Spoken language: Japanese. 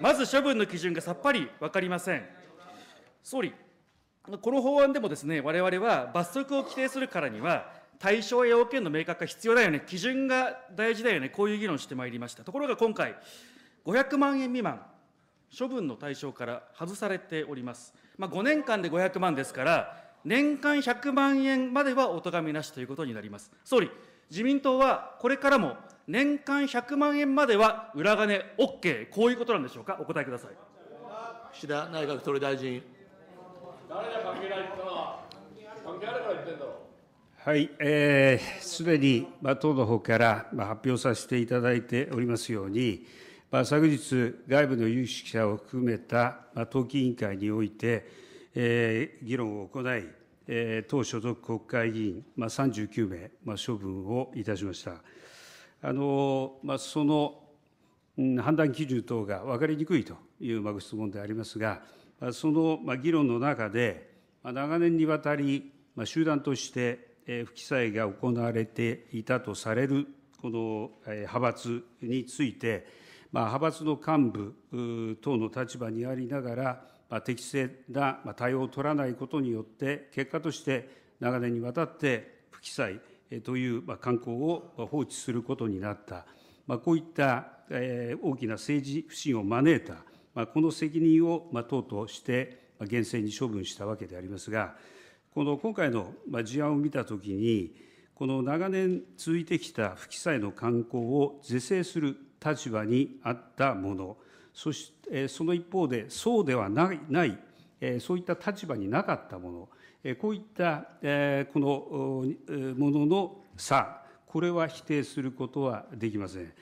まず処分の基準がさっぱり分かりません。総理、この法案でもですね、われわれは罰則を規定するからには、対象や要件の明確が必要だよね、基準が大事だよね、こういう議論してまいりました。ところが今回、500万円未満、処分の対象から外されております。まあ、5年間で500万ですから、年間100万円まではお咎めなしということになります。総理、自民党はこれからも年間100万円までは裏金 OK、こういうことなんでしょうか、お答えください。岸田内閣総理大臣。誰が関係ないってのは、関係あるから言ってんだろう。はい、す、えー、で、に、まあ、党の方から、まあ、発表させていただいておりますように、まあ、昨日、外部の有識者を含めた、まあ、党紀委員会において、えー、議論を行い、えー、党所属国会議員、まあ、39名、まあ、処分をいたしました。その判断基準等が分かりにくいというご質問でありますが、その議論の中で、長年にわたり集団として不記載が行われていたとされるこの派閥について、派閥の幹部等の立場にありながら、適正な対応を取らないことによって、結果として長年にわたって不記載という慣行を放置することになった、こういった大きな政治不信を招いた、この責任を党として厳正に処分したわけでありますが、この今回の事案を見たときに、この長年続いてきた不記載の慣行を是正する立場にあったもの、そしてその一方で、そうではない、そういった立場になかったもの、こういったものの差、これは否定することはできません。